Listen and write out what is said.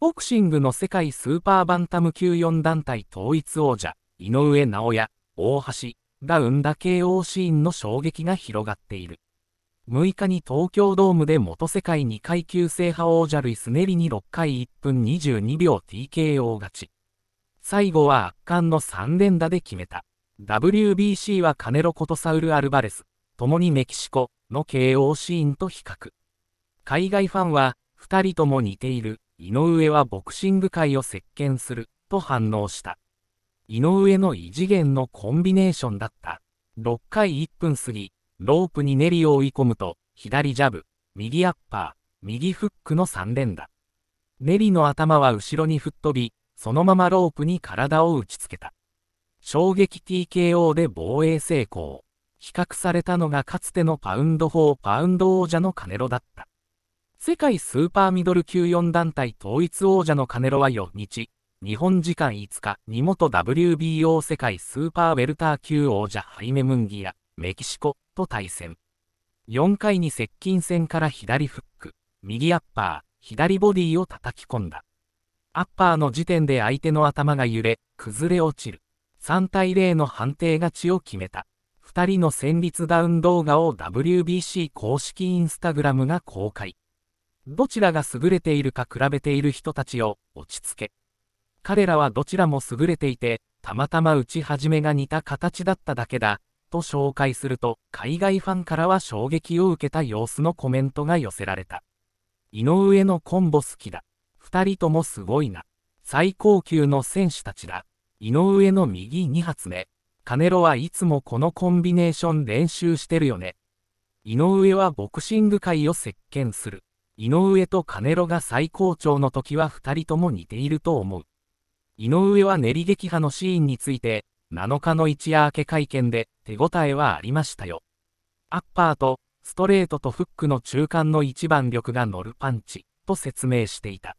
ボクシングの世界スーパーバンタム級4団体統一王者、井上尚弥、大橋が生んだ KO シーンの衝撃が広がっている。6日に東京ドームで元世界2階級制覇王者ルイスネリに6回1分22秒 TKO 勝ち。最後は圧巻の3連打で決めた。WBC はカネロコトサウル・アルバレス、共にメキシコの KO シーンと比較。海外ファンは、2人とも似ている。井上はボクシング界を席巻すると反応した。井上の異次元のコンビネーションだった。6回1分過ぎ、ロープにネリを追い込むと、左ジャブ、右アッパー、右フックの3連打。ネリの頭は後ろに吹っ飛び、そのままロープに体を打ちつけた。衝撃 TKO で防衛成功。比較されたのがかつてのパウンド4パウンド王者のカネロだった。世界スーパーミドル級4団体統一王者のカネロは4日、日本時間5日二元 WBO 世界スーパーウェルター級王者ハイメ・ムンギア、メキシコと対戦。4回に接近戦から左フック、右アッパー、左ボディを叩き込んだ。アッパーの時点で相手の頭が揺れ、崩れ落ちる。3対0の判定勝ちを決めた。2人の戦慄ダウン動画を WBC 公式インスタグラムが公開。どちらが優れているか比べている人たちを落ち着け。彼らはどちらも優れていて、たまたま打ち始めが似た形だっただけだ、と紹介すると、海外ファンからは衝撃を受けた様子のコメントが寄せられた。井上のコンボ好きだ。二人ともすごいな。最高級の選手たちだ。井上の右2発目。カネロはいつもこのコンビネーション練習してるよね。井上はボクシング界を席巻する。井上と金ロが最高潮の時は2人とも似ていると思う。井上は練り撃破のシーンについて、7日の一夜明け会見で手応えはありましたよ。アッパーとストレートとフックの中間の一番力が乗るパンチと説明していた。